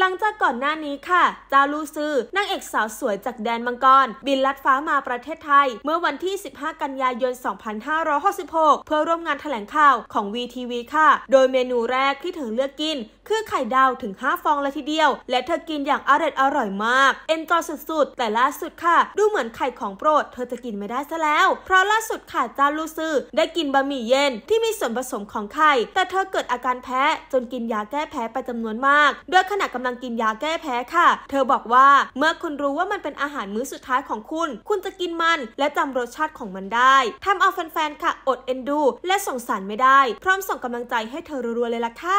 หลังจากก่อนหน้านี้ค่ะ จาลูซือนางเอกสาวสวยจากแดนมังกร บินลัดฟ้ามาประเทศไทย เมื่อวันที่ 15 กันยายน 2566 เพื่อร่วมงานแถลงข่าว ของ VTV ค่ะ โดยเมนูแรกที่เธอเลือกกิน คือไข่ดาวถึง 5 ฟองเลยทีเดียว และเธอกินอย่างอร่อยอร่อยมาก เอ็นจอยสุดๆ แต่ล่าสุดค่ะ ดูเหมือนไข่ของโปรด เธอจะกินไม่ได้ซะแล้ว เพราะล่าสุดค่ะจาลูซือได้กินบะหมี่เย็นที่มีส่วนผสมของไข่ แต่เธอเกิดอาการแพ้จนกินยาแก้แพ้ไปจำนวนมากโดยขณะกำาลังกินยาแก้แพ้ค่ะ เธอบอกว่า เมื่อคุณรู้ว่ามันเป็นอาหารมื้อสุดท้ายของคุณ คุณจะกินมันและจำรสชาติของมันได้ทำเอาแฟนๆ ค่ะอดเอ็นดูและสงสารไม่ได้ พร้อมส่งกำลังใจให้เธอรัวๆ เลยล่ะค่ะ